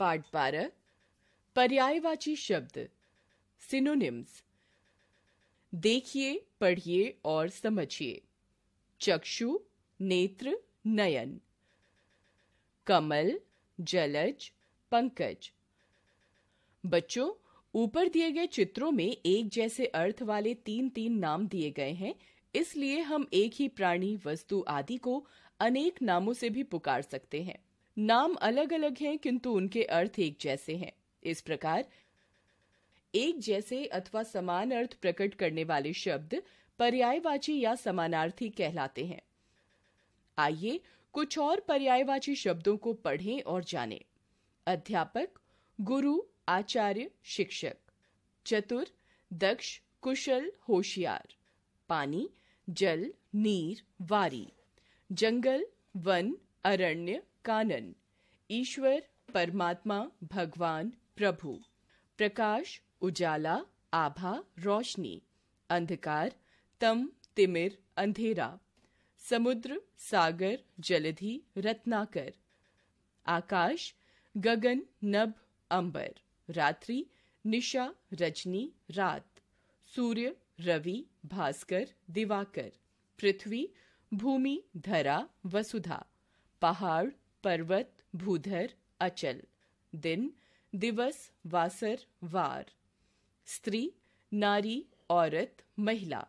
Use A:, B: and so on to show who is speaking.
A: पाठ बारह पर्यायवाची शब्द सिनोनिम्स देखिए पढ़िए और समझिए चक्षु नेत्र नयन कमल जलज पंकज बच्चों ऊपर दिए गए चित्रों में एक जैसे अर्थ वाले तीन तीन नाम दिए गए हैं इसलिए हम एक ही प्राणी वस्तु आदि को अनेक नामों से भी पुकार सकते हैं नाम अलग अलग हैं किंतु उनके अर्थ एक जैसे हैं इस प्रकार एक जैसे अथवा समान अर्थ प्रकट करने वाले शब्द पर्यायवाची या समानार्थी कहलाते हैं आइए कुछ और पर्यायवाची शब्दों को पढ़ें और जानें। अध्यापक गुरु आचार्य शिक्षक चतुर दक्ष कुशल होशियार पानी जल नीर वारी जंगल वन अरण्य कानन ईश्वर परमात्मा भगवान प्रभु प्रकाश उजाला आभा रोशनी अंधकार तम तिमिर अंधेरा समुद्र सागर जलधि रत्नाकर आकाश गगन नभ अंबर रात्रि निशा रजनी रात सूर्य रवि भास्कर दिवाकर पृथ्वी भूमि धरा वसुधा पहाड़ पर्वत भूधर अचल दिन दिवस वासर वार स्त्री नारी औरत महिला